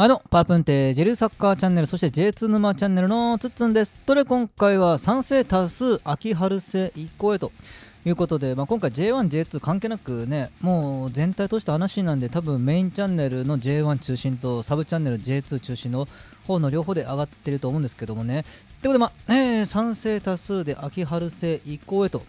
はいどうも、パープンテージェルサッカーチャンネル、そして J2 沼チャンネルのつっつんです。とで、今回は賛成多数、秋春制1個へということで、まあ、今回 J1、J2 関係なくね、もう全体とした話なんで、多分メインチャンネルの J1 中心とサブチャンネル J2 中心の方の両方で上がってると思うんですけどもね。ということで、まあ、えー、賛成多数で秋春制移行へと。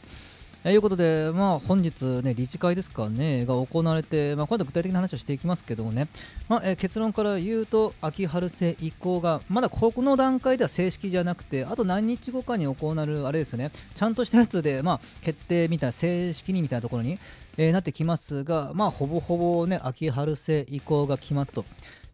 えいうことで、まあ、本日、ね、理事会ですかね、が行われて、まあ、これ具体的な話をしていきますけどもね、まあ、え結論から言うと、秋春制移行が、まだこの段階では正式じゃなくて、あと何日後かに行われる、あれですね、ちゃんとしたやつで、まあ、決定みたいな、正式にみたいなところに、えー、なってきますが、まあ、ほぼほぼね、秋春制移行が決まったと。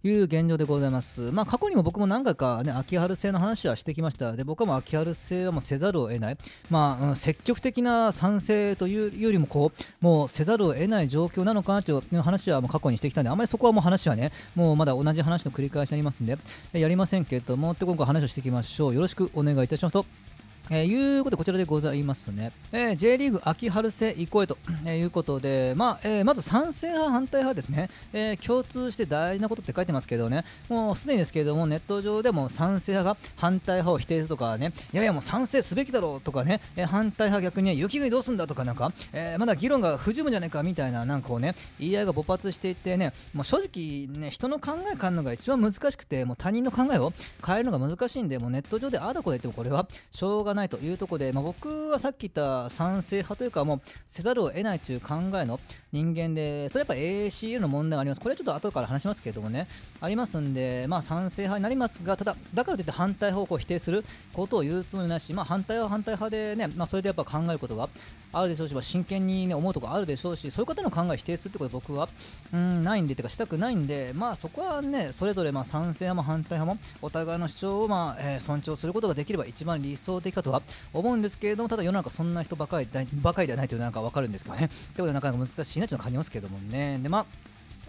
いう現状でございます。まあ、過去にも僕も何回か、ね、秋春制の話はしてきました。で僕はもう秋春制はもうせざるを得ない、まあ、うん、積極的な賛成というよりもこう、もうせざるを得ない状況なのかなという話はもう過去にしてきたんで、あまりそこはもう話はね、もうまだ同じ話の繰り返しになりますんで、やりませんけども、って今回話をしていきましょう。よろしくお願いいたしますと。えー、いうことでこちらでございますね、えー、J リーグ秋春戦移行へと、えー、いうことで、まあえー、まず賛成派、反対派ですね、えー、共通して大事なことって書いてますけどね、もうすでにですけれども、ネット上でも賛成派が反対派を否定するとかね、いやいや、もう賛成すべきだろうとかね、えー、反対派逆に雪国どうすんだとか、なんか、えー、まだ議論が不十分じゃないかみたいな、なんかこうね、言い合いが勃発していてね、もう正直ね、人の考え変えるのが一番難しくて、もう他人の考えを変えるのが難しいんで、もうネット上でああだこで言ってもこれはしょうがないというところで、まあ、僕はさっき言った賛成派というかもうせざるを得ないという考えの人間でそれやっぱ ACL の問題がありますこれはちょっと後から話しますけれどもねありますんで、まあ、賛成派になりますがただだからといって反対方向を否定することを言うつもりないし、まあ、反対は反対派でね、まあ、それでやっぱ考えることがあるでしょうし、まあ、真剣に、ね、思うとこあるでしょうしそういう方の考え否定するってことは僕はうんないんでてかしたくないんでまあそこはねそれぞれまあ賛成派も反対派もお互いの主張をまあ、えー、尊重することができれば一番理想的かととは思うんですけれども、ただ世の中そんな人ばかりばかりではないというのはなんかわかるんですけどね。ということでなかなか難しいなというのは感じますけどもね。で、まあ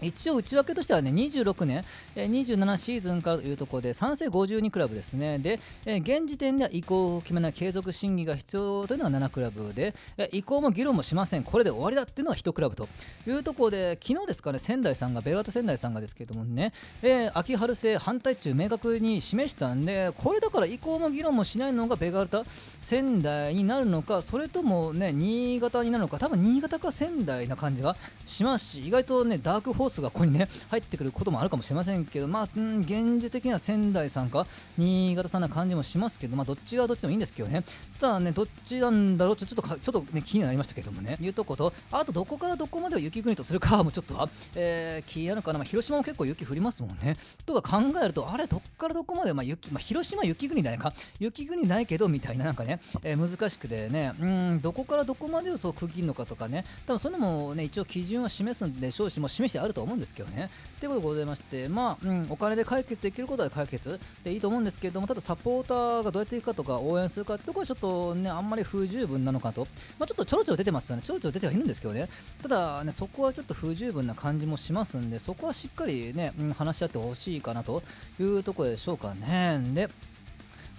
一応内訳としてはね26年、え27シーズンからというところで賛成52クラブですねで、え現時点では移行を決めない継続審議が必要というのが7クラブで、え移行も議論もしませんこれで終わりだっていうのが1クラブというところで昨日ですかね仙台さんがベルタ仙台さんがですけどもね、え秋春制反対中明確に示したんでこれだから移行も議論もしないのがベガルタ仙台になるのかそれともね新潟になるのか多分新潟か仙台な感じがしますし意外とねダークホースがここにね入ってくることもあるかもしれませんけどまあ、うん、現実的には仙台さんか新潟さんな感じもしますけどまあどっちはどっちでもいいんですけどねただねどっちなんだろうちょっとちょっとね気になりましたけどもねいうとことあとどこからどこまでを雪国とするかもちょっとは、えー、気になるかな、まあ、広島も結構雪降りますもんねとか考えるとあれどっからどこまで、まあ、雪まあ、広島雪国ないか雪国ないけどみたいななんかね、えー、難しくてねうんどこからどこまでをそう区切るのかとかね多分そういうのもね一応基準は示すんでしょうしも示してあるとと思うんですけどね。ということでございまして、まあ、うん、お金で解決できることは解決でいいと思うんですけれども、ただサポーターがどうやっていくかとか、応援するかってところはちょっとね、あんまり不十分なのかと。まあ、ちょっとちょろちょろ出てますよね。ちょろちょろ出てはいるんですけどね。ただね、そこはちょっと不十分な感じもしますんで、そこはしっかりね、うん、話し合ってほしいかなというところでしょうかね。で、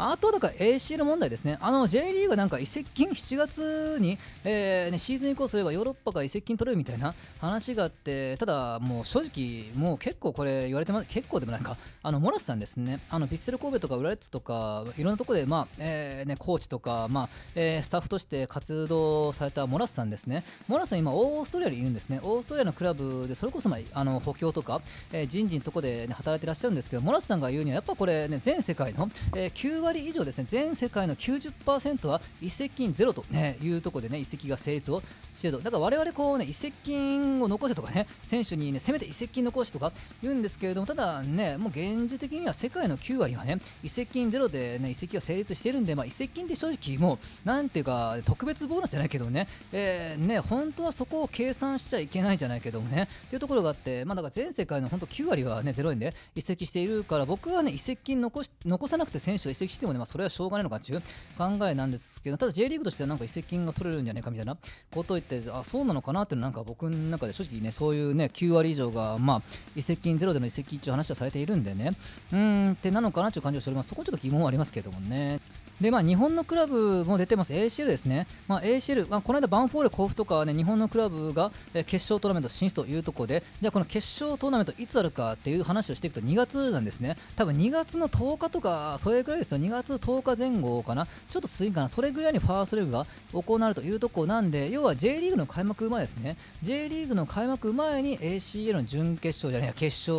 あとだから ACL 問題ですね、あの J リーグなんか移籍金7月に、えーね、シーズン以降すればヨーロッパが移籍金取れるみたいな話があって、ただもう正直、もう結構これ言われてます、結構でもなんか、あのモラスさんですね、あのヴィッセル神戸とかウラレッツとか、いろんなところで、まあえーね、コーチとか、まあえー、スタッフとして活動されたモラスさんですね、モラスさん、今、オーストラリアにいるんですね、オーストラリアのクラブで、それこそ、まあ、あの補強とか、えー、人事のところで、ね、働いてらっしゃるんですけど、モラスさんが言うには、やっぱこれ、ね、全世界の、えー、9割割以上ですね全世界の90%は移籍金ゼロと、ね、いうところでね移籍が成立をしているとだから我々こうね移籍金を残せとかね選手にねせめて移籍金残しとか言うんですけれどもただねもう現実的には世界の9割はね移籍金ゼロでね移籍が成立しているんでまあ移籍金って正直もうなんていうか特別ボーナスじゃないけどねえー、ね本当はそこを計算しちゃいけないじゃないけどもねというところがあってまあだから全世界の本当9割はねロ円で移籍しているから僕はね移籍金残し残さなくて選手を移籍てもね、まあ、それはしょうがないのかっていう考えなんですけど、ただ J リーグとしてはなんか移籍金が取れるんじゃないかみたいなことを言って、あ、そうなのかなっていうのなんか僕の中で正直ね、そういうね、9割以上が、まあ、移籍金ゼロでの移籍っていう話はされているんでね、うーんってなのかなっていう感じがしております。そこちょっと疑問はありますけどもね。で、まあ、日本のクラブも出てます、ACL ですね、まあ、ACL、まあ、この間、バンフォーレ甲府とかは、ね、日本のクラブが決勝トーナメント進出というところで、じゃあこの決勝トーナメントいつあるかっていう話をしていくと、2月なんですね、多分2月の10日とか、それぐらいですよ、2月10日前後かな、ちょっと過ぎかな、それぐらいにファーストレグが行われるというところなんで、要は J リーグの開幕前ですね、J リーグの開幕前に ACL の準決勝じゃないや、決勝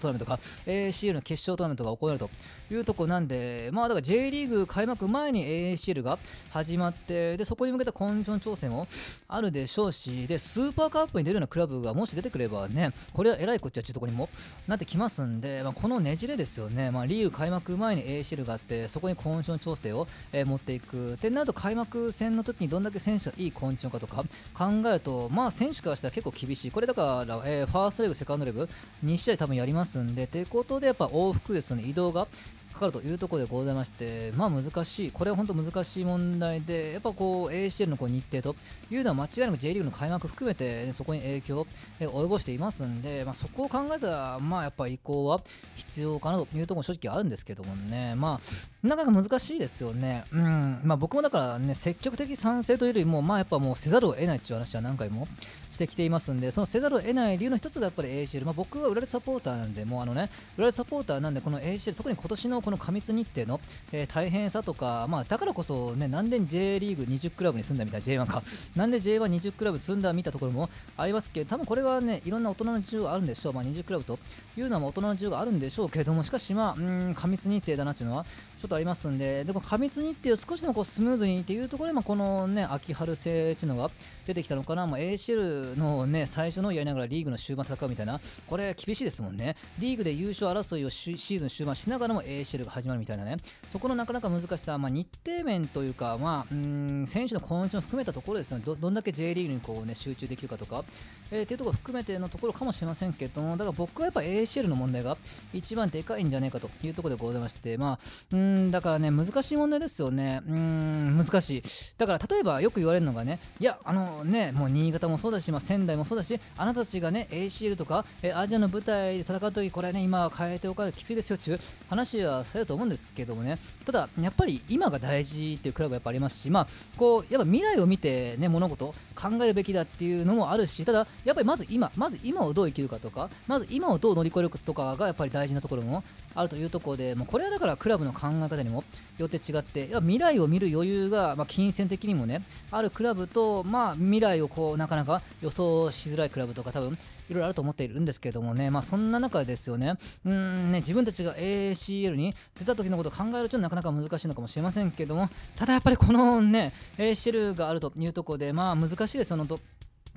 トーナメントか、ACL の決勝トーナメントが行われるというところなんで、まあだから J リーグ開幕開幕前に AACL が始まってでそこに向けたコンディション調整もあるでしょうしでスーパーカップに出るようなクラブがもし出てくればねこれはえらいこっちゃっていうところにもなってきますんで、まあ、このねじれですよね、まあ、リーグ開幕前に AACL があってそこにコンディション調整を、えー、持っていくで、なると開幕戦の時にどんだけ選手がいいコンディションかとか考えるとまあ選手からしたら結構厳しいこれだから、えー、ファーストレグセカンドレグ2試合多分やりますんでってことでやっぱ往復ですよね移動がかかるというところでございまして、まあ難しい、これは本当難しい問題で、やっぱこう ACL のこう日程というのは間違いなく J リーグの開幕含めて、ね、そこに影響を及ぼしていますんで、まあ、そこを考えたら、まあやっぱ移行は必要かなというところも正直あるんですけどもね、まあなかなか難しいですよね。うん、まあ僕もだからね、積極的賛成というよりも、まあやっぱもうせざるを得ないっていう話は何回もしてきていますんで、そのせざるを得ない理由の一つがやっぱり ACL、まあ僕はられサポーターなんで、もうあのね、られサポーターなんで、この ACL、特に今年のこの過密日程の、えー、大変さとか、まあ、だからこそ、ね、なんで J リーグ20クラブに住んだみたいな J1 か、なんで J120 クラブ住んだみたいなところもありますけど、多分これはね、いろんな大人の自由があるんでしょう、まあ、20クラブというのは大人の自由があるんでしょうけども、しかし、まあ、うん過密日程だなっいうのはちょっとありますんで、でも過密日程を少しでもこうスムーズにっていうところで、このね、秋春制っていうのが出てきたのかな、まあ、ACL のね、最初のやりながらリーグの終盤戦うみたいな、これ厳しいですもんね。リーグで優勝争いをシーズン終盤しながらも ACL シルが始まるみたいなね、そこのなかなか難しさ、まあ、日程面というか、まあ、うん選手のコンディション含めたところですねど、どんだけ J リーグにこう、ね、集中できるかとか、えー、っていうところ含めてのところかもしれませんけども、だから僕はやっぱ ACL の問題が一番でかいんじゃないかというところでございまして、まあ、うんだからね、難しい問題ですよね、うん難しい。だから例えばよく言われるのがね、いや、あのね、もう新潟もそうだし、まあ、仙台もそうだし、あなたたちがね、ACL とか、えー、アジアの舞台で戦うとき、これね、今は変えておかないきついですよ、う話はされると思うんですけどもね、ただ、やっぱり今が大事っていうクラブやっぱありますし、まあ、こう、やっぱ未来を見てね、物事、考えるべきだっていうのもあるし、ただ、やっぱりまず今、まず今をどう生きるかとか、まず今をどう乗り越えるかとかがやっぱり大事なところもあるというところで、もうこれはだからクラブの考え方にもよって違って、や未来を見る余裕が、まあ、金銭的にもね、あるクラブと、まあ、未来をこう、なかなか予想しづらいクラブとか、多分いろいろあると思っているんですけどもね、まあ、そんな中ですよね、うんね、自分たちが ACL に出た時のことを考えるとなかなか難しいのかもしれませんけどもただやっぱりこのね ACL があるというところでまあ難しいですその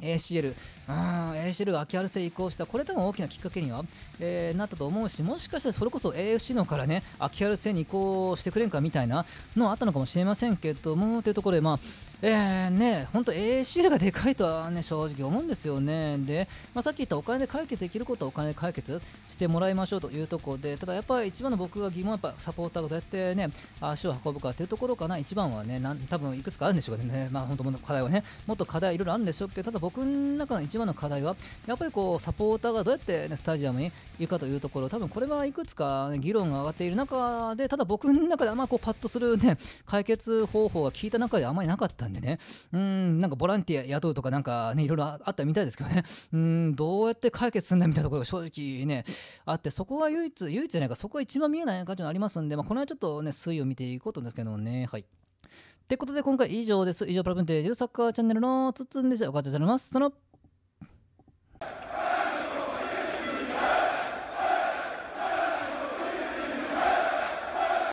ACL、うん、ACL がアキアル移行した、これでも大きなきっかけには、えー、なったと思うし、もしかしたらそれこそ AFC のからね、アキアルに移行してくれんかみたいなのあったのかもしれませんけども、というところで、まあ、えー、ね、本当 ACL がでかいとはね、正直思うんですよね。で、まあ、さっき言ったお金で解決できることはお金で解決してもらいましょうというところで、ただやっぱり一番の僕が疑問はやっぱサポーターがどうやってね、足を運ぶかというところかな、一番はね、なん多分いくつかあるんでしょうけどね、まあ本当の課題はね、もっと課題いろいろあるんでしょうけど、ただ僕の中の一番の課題は、やっぱりこう、サポーターがどうやって、ね、スタジアムに行くかというところ、多分これはいくつか、ね、議論が上がっている中で、ただ僕の中であんまこうパッとするね、解決方法が聞いた中であまりなかったんでねうんなんかボランティア雇うとかなんかねいろいろあったみたいですけどね うんどうやって解決するんだみたいなところが正直ねあってそこが唯一唯一じゃないかそこが一番見えない感じがありますんで、まあ、この辺ちょっとね推移を見ていこうと思うんですけどもねはい。ってことで今回以上です。以上、プラブンテージサッカーチャンネルのつつんでした。おかちゃんでます。その